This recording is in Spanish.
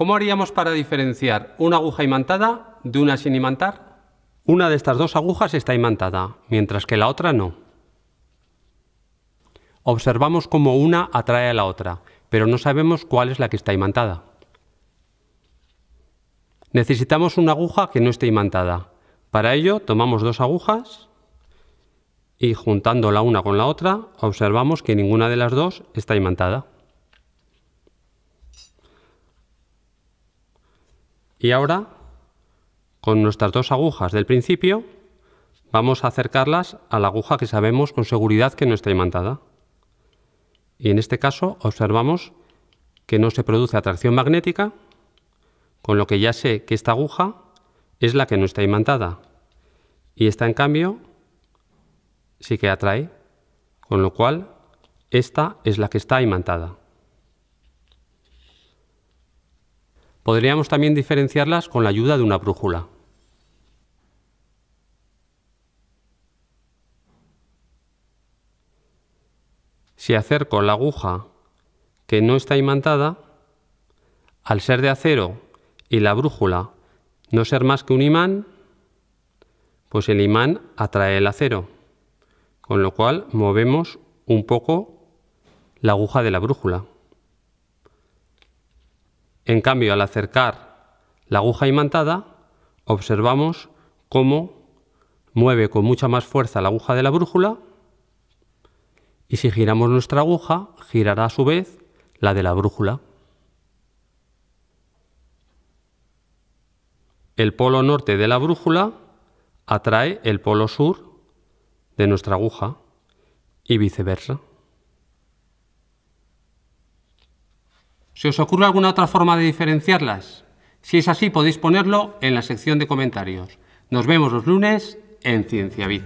¿Cómo haríamos para diferenciar una aguja imantada de una sin imantar? Una de estas dos agujas está imantada, mientras que la otra no. Observamos cómo una atrae a la otra, pero no sabemos cuál es la que está imantada. Necesitamos una aguja que no esté imantada. Para ello tomamos dos agujas y juntando la una con la otra observamos que ninguna de las dos está imantada. Y ahora, con nuestras dos agujas del principio, vamos a acercarlas a la aguja que sabemos con seguridad que no está imantada. Y en este caso observamos que no se produce atracción magnética, con lo que ya sé que esta aguja es la que no está imantada. Y esta, en cambio, sí que atrae, con lo cual esta es la que está imantada. Podríamos también diferenciarlas con la ayuda de una brújula. Si acerco la aguja que no está imantada, al ser de acero y la brújula no ser más que un imán, pues el imán atrae el acero, con lo cual movemos un poco la aguja de la brújula. En cambio, al acercar la aguja imantada, observamos cómo mueve con mucha más fuerza la aguja de la brújula y si giramos nuestra aguja, girará a su vez la de la brújula. El polo norte de la brújula atrae el polo sur de nuestra aguja y viceversa. ¿Se os ocurre alguna otra forma de diferenciarlas? Si es así, podéis ponerlo en la sección de comentarios. Nos vemos los lunes en Cienciabit.